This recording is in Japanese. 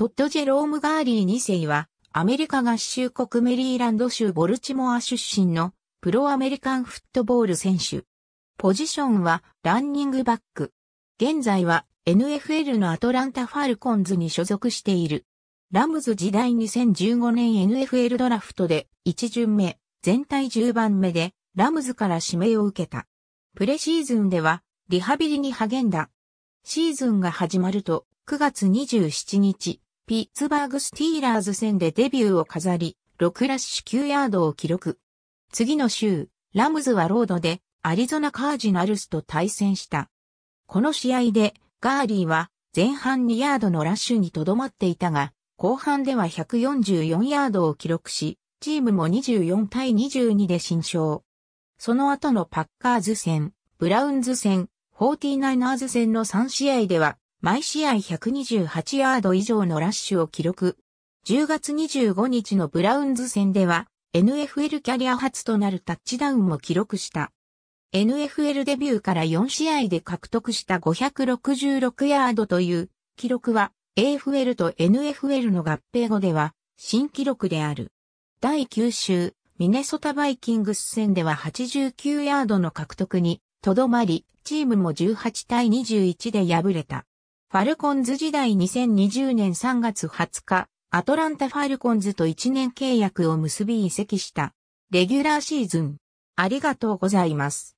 トッド・ジェローム・ガーリー2世は、アメリカ合衆国メリーランド州ボルチモア出身のプロアメリカンフットボール選手。ポジションはランニングバック。現在は NFL のアトランタ・ファルコンズに所属している。ラムズ時代2015年 NFL ドラフトで1巡目、全体10番目でラムズから指名を受けた。プレシーズンではリハビリに励んだ。シーズンが始まると9月27日、ピッツバーグスティーラーズ戦でデビューを飾り、6ラッシュ9ヤードを記録。次の週、ラムズはロードでアリゾナカージナルスと対戦した。この試合でガーリーは前半2ヤードのラッシュにとどまっていたが、後半では144ヤードを記録し、チームも24対22で新勝。その後のパッカーズ戦、ブラウンズ戦、フォーティナイナーズ戦の3試合では毎試合128ヤード以上のラッシュを記録。10月25日のブラウンズ戦では NFL キャリア初となるタッチダウンも記録した。NFL デビューから4試合で獲得した566ヤードという記録は AFL と NFL の合併後では新記録である。第9週、ミネソタバイキングス戦では89ヤードの獲得にとどまり、チームも18対21で敗れた。ファルコンズ時代2020年3月20日、アトランタファルコンズと1年契約を結び移籍した。レギュラーシーズン。ありがとうございます。